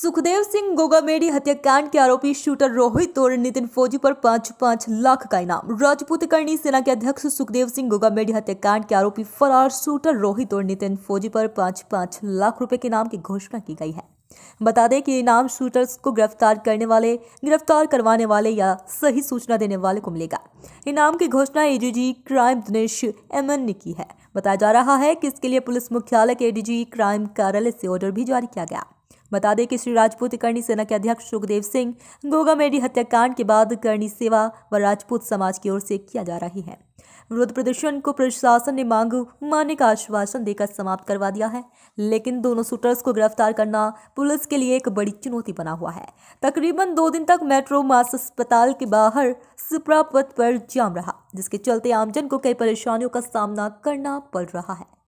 सुखदेव सिंह गोगामेड़ी हत्याकांड के आरोपी शूटर रोहित और नितिन फौजी पर पांच पांच लाख का इनाम राजपूत करणी सेना के अध्यक्ष सुखदेव सिंह गोगामेड़ी हत्याकांड के आरोपी फरार शूटर रोहित और नितिन फौजी पर पांच पांच लाख रुपए के इनाम की घोषणा की गई है बता दें कि इनाम शूटर्स को गिरफ्तार करने वाले गिरफ्तार करवाने वाले या सही सूचना देने वाले को मिलेगा इनाम की घोषणा एडीजी क्राइम दिनेश एमएन ने की है बताया जा रहा है कि इसके लिए पुलिस मुख्यालय के एडीजी क्राइम कार्यालय से ऑर्डर भी जारी किया गया बता दें कि श्री राजपूत करणी सेना के अध्यक्ष सुखदेव सिंह गोगा मेडी हत्याकांड के बाद करणी सेवा व राजपूत समाज की ओर से किया जा रही है विरोध प्रदर्शन को प्रशासन ने मांग मानने का आश्वासन देकर समाप्त करवा दिया है लेकिन दोनों शूटर्स को गिरफ्तार करना पुलिस के लिए एक बड़ी चुनौती बना हुआ है तकरीबन दो दिन तक मेट्रो मास अस्पताल के बाहर सिपरा पथ पर जाम रहा जिसके चलते आमजन को कई परेशानियों का सामना करना पड़ रहा है